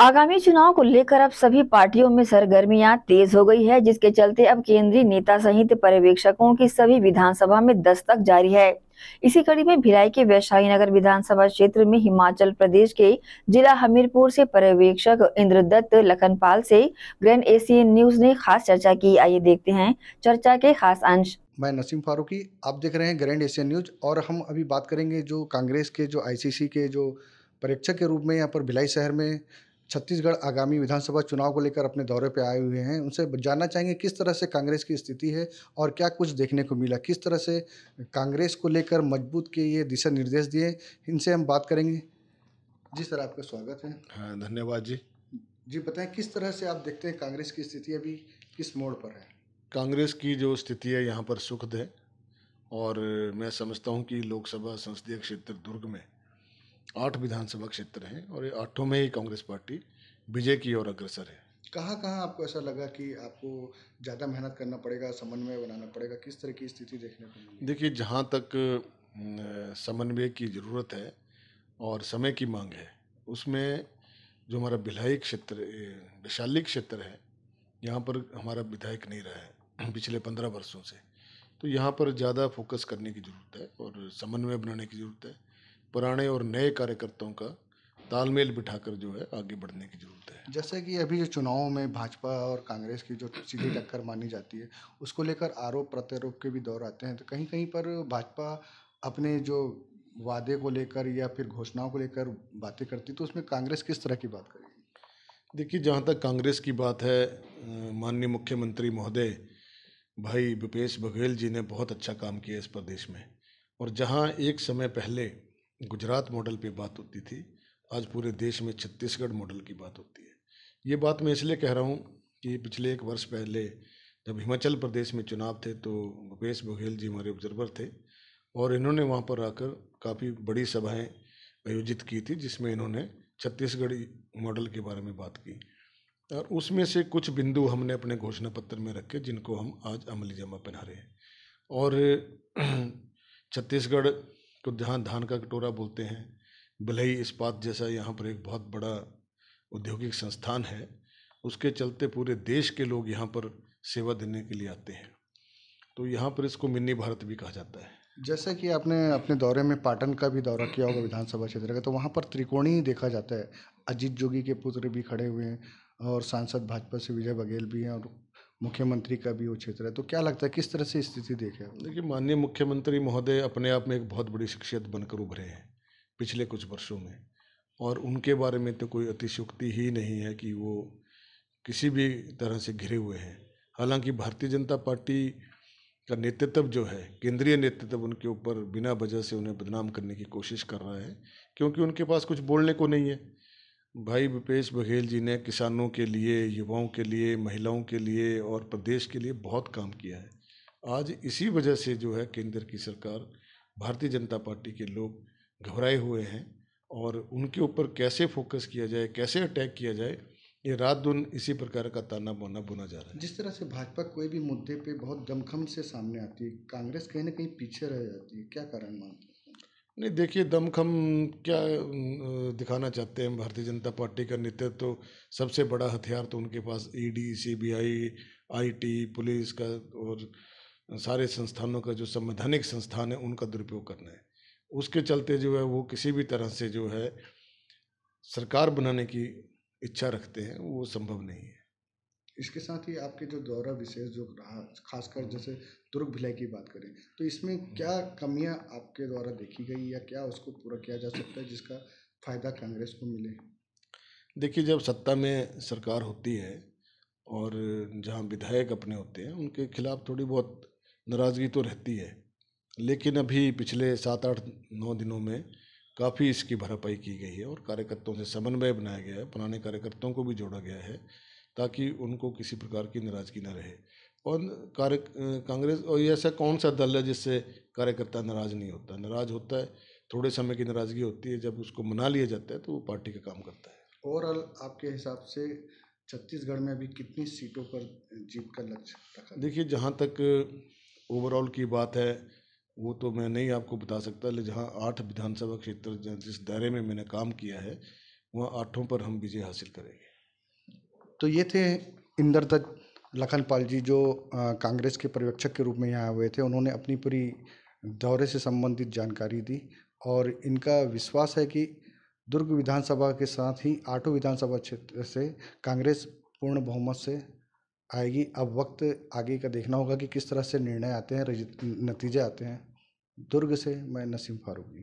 आगामी चुनाव को लेकर अब सभी पार्टियों में सरगर्मियां तेज हो गई है जिसके चलते अब केंद्रीय नेता सहित पर्यवेक्षकों की सभी विधानसभा में दस्तक जारी है इसी कड़ी में भिलाई के वैशाली नगर विधानसभा क्षेत्र में हिमाचल प्रदेश के जिला हमीरपुर से पर्यवेक्षक इंद्रदत्त लखनपाल से ग्रैंड एशियन न्यूज ने खास चर्चा की आइए देखते हैं चर्चा के खास अंश मैं नसीम फारूकी आप देख रहे हैं ग्रैंड एशियन न्यूज और हम अभी बात करेंगे जो कांग्रेस के जो आईसीसी के जो परीक्षक के रूप में यहाँ पर भिलाई शहर में छत्तीसगढ़ आगामी विधानसभा चुनाव को लेकर अपने दौरे पर आए हुए हैं उनसे जानना चाहेंगे किस तरह से कांग्रेस की स्थिति है और क्या कुछ देखने को मिला किस तरह से कांग्रेस को लेकर मजबूत के ये दिशा निर्देश दिए इनसे हम बात करेंगे जी सर आपका स्वागत है हाँ धन्यवाद जी जी बताएं किस तरह से आप देखते हैं कांग्रेस की स्थिति अभी किस मोड़ पर है कांग्रेस की जो स्थिति है यहाँ पर सुखद है और मैं समझता हूँ कि लोकसभा संसदीय क्षेत्र दुर्ग में आठ विधानसभा क्षेत्र हैं और ये आठों में ही कांग्रेस पार्टी विजय की ओर अग्रसर है कहाँ कहाँ आपको ऐसा लगा कि आपको ज़्यादा मेहनत करना पड़ेगा समन्वय बनाना पड़ेगा किस तरह की स्थिति देखने को देखिए जहाँ तक समन्वय की ज़रूरत है और समय की मांग है उसमें जो हमारा भिलाई क्षेत्र वैशाली क्षेत्र है यहाँ पर हमारा विधायक नहीं रहा है पिछले पंद्रह वर्षों से तो यहाँ पर ज़्यादा फोकस करने की ज़रूरत है और समन्वय बनाने की ज़रूरत है पुराने और नए कार्यकर्ताओं का तालमेल बिठाकर जो है आगे बढ़ने की जरूरत है जैसे कि अभी जो चुनावों में भाजपा और कांग्रेस की जो सीधी टक्कर मानी जाती है उसको लेकर आरोप प्रत्यारोप के भी दौर आते हैं तो कहीं कहीं पर भाजपा अपने जो वादे को लेकर या फिर घोषणाओं को लेकर बातें करती तो उसमें कांग्रेस किस तरह की बात करेगी देखिए जहाँ तक कांग्रेस की बात है माननीय मुख्यमंत्री महोदय भाई भूपेश बघेल जी ने बहुत अच्छा काम किया इस प्रदेश में और जहाँ एक समय पहले गुजरात मॉडल पे बात होती थी आज पूरे देश में छत्तीसगढ़ मॉडल की बात होती है ये बात मैं इसलिए कह रहा हूँ कि पिछले एक वर्ष पहले जब हिमाचल प्रदेश में चुनाव थे तो भूपेश बघेल जी हमारे ऑब्जर्वर थे और इन्होंने वहाँ पर आकर काफ़ी बड़ी सभाएं आयोजित की थी जिसमें इन्होंने छत्तीसगढ़ मॉडल के बारे में बात की और उसमें से कुछ बिंदु हमने अपने घोषणा पत्र में रखे जिनको हम आज अमली जमा पहना रहे हैं और छत्तीसगढ़ तो जहाँ धान का कटोरा बोलते हैं भलई इस्पात जैसा यहाँ पर एक बहुत बड़ा औद्योगिक संस्थान है उसके चलते पूरे देश के लोग यहाँ पर सेवा देने के लिए आते हैं तो यहाँ पर इसको मिनी भारत भी कहा जाता है जैसे कि आपने अपने दौरे में पाटन का भी दौरा किया होगा विधानसभा क्षेत्र का तो वहाँ पर त्रिकोणी देखा जाता है अजीत जोगी के पुत्र भी खड़े हुए हैं और सांसद भाजपा से विजय बघेल भी हैं और मुख्यमंत्री का भी वो क्षेत्र है तो क्या लगता है किस तरह से स्थिति देखें आप देखिए माननीय मुख्यमंत्री महोदय अपने आप में एक बहुत बड़ी शख्सियत बनकर उभरे हैं पिछले कुछ वर्षों में और उनके बारे में तो कोई अतिशुक्ति ही नहीं है कि वो किसी भी तरह से घिरे हुए हैं हालांकि भारतीय जनता पार्टी का नेतृत्व जो है केंद्रीय नेतृत्व उनके ऊपर बिना वजह से उन्हें बदनाम करने की कोशिश कर रहा है क्योंकि उनके पास कुछ बोलने को नहीं है भाई भूपेश बघेल जी ने किसानों के लिए युवाओं के लिए महिलाओं के लिए और प्रदेश के लिए बहुत काम किया है आज इसी वजह से जो है केंद्र की सरकार भारतीय जनता पार्टी के लोग घबराए हुए हैं और उनके ऊपर कैसे फोकस किया जाए कैसे अटैक किया जाए ये रात दिन इसी प्रकार का ताना बाना बुना जा रहा है जिस तरह से भाजपा कोई भी मुद्दे पे बहुत दमखम से सामने आती है कांग्रेस कहीं ना कहीं पीछे रह जाती है क्या कारण मानते हैं नहीं देखिए दमखम क्या दिखाना चाहते हैं भारतीय जनता पार्टी का नेतृत्व तो सबसे बड़ा हथियार तो उनके पास ईडी सीबीआई आईटी पुलिस का और सारे संस्थानों का जो संवैधानिक संस्थान है उनका दुरुपयोग करना है उसके चलते जो है वो किसी भी तरह से जो है सरकार बनाने की इच्छा रखते हैं वो संभव नहीं है इसके साथ ही आपके जो दौरा विशेष जो रहा खासकर जैसे दुर्ग भिलाई की बात करें तो इसमें हम्म। क्या कमियां आपके द्वारा देखी गई या क्या उसको पूरा किया जा सकता है जिसका फ़ायदा कांग्रेस को मिले देखिए जब सत्ता में सरकार होती है और जहाँ विधायक अपने होते हैं उनके खिलाफ थोड़ी बहुत नाराज़गी तो रहती है लेकिन अभी पिछले सात आठ नौ दिनों में काफ़ी इसकी भरपाई की गई है और कार्यकर्ताओं से समन्वय बनाया गया है पुराने कार्यकर्ताओं को भी जोड़ा गया है ताकि उनको किसी प्रकार की नाराजगी ना रहे और कार्य कांग्रेस और ऐसा कौन सा दल है जिससे कार्यकर्ता नाराज नहीं होता नाराज होता है थोड़े समय की नाराज़गी होती है जब उसको मना लिया जाता है तो वो पार्टी का काम करता है ओवरऑल आपके हिसाब से छत्तीसगढ़ में अभी कितनी सीटों पर जीत का लक्ष्य रखा देखिए जहाँ तक ओवरऑल की बात है वो तो मैं नहीं आपको बता सकता लेकिन जहाँ आठ विधानसभा क्षेत्र जिस दायरे में मैंने काम किया है वहाँ आठों पर हम विजय हासिल करेंगे तो ये थे इंद्रदत्त लखनपाल जी जो कांग्रेस के पर्यवेक्षक के रूप में यहाँ आए हुए थे उन्होंने अपनी पूरी दौरे से संबंधित जानकारी दी और इनका विश्वास है कि दुर्ग विधानसभा के साथ ही आठों विधानसभा क्षेत्र से कांग्रेस पूर्ण बहुमत से आएगी अब वक्त आगे का देखना होगा कि किस तरह से निर्णय आते हैं नतीजे आते हैं दुर्ग से मैं नसीम फारूकी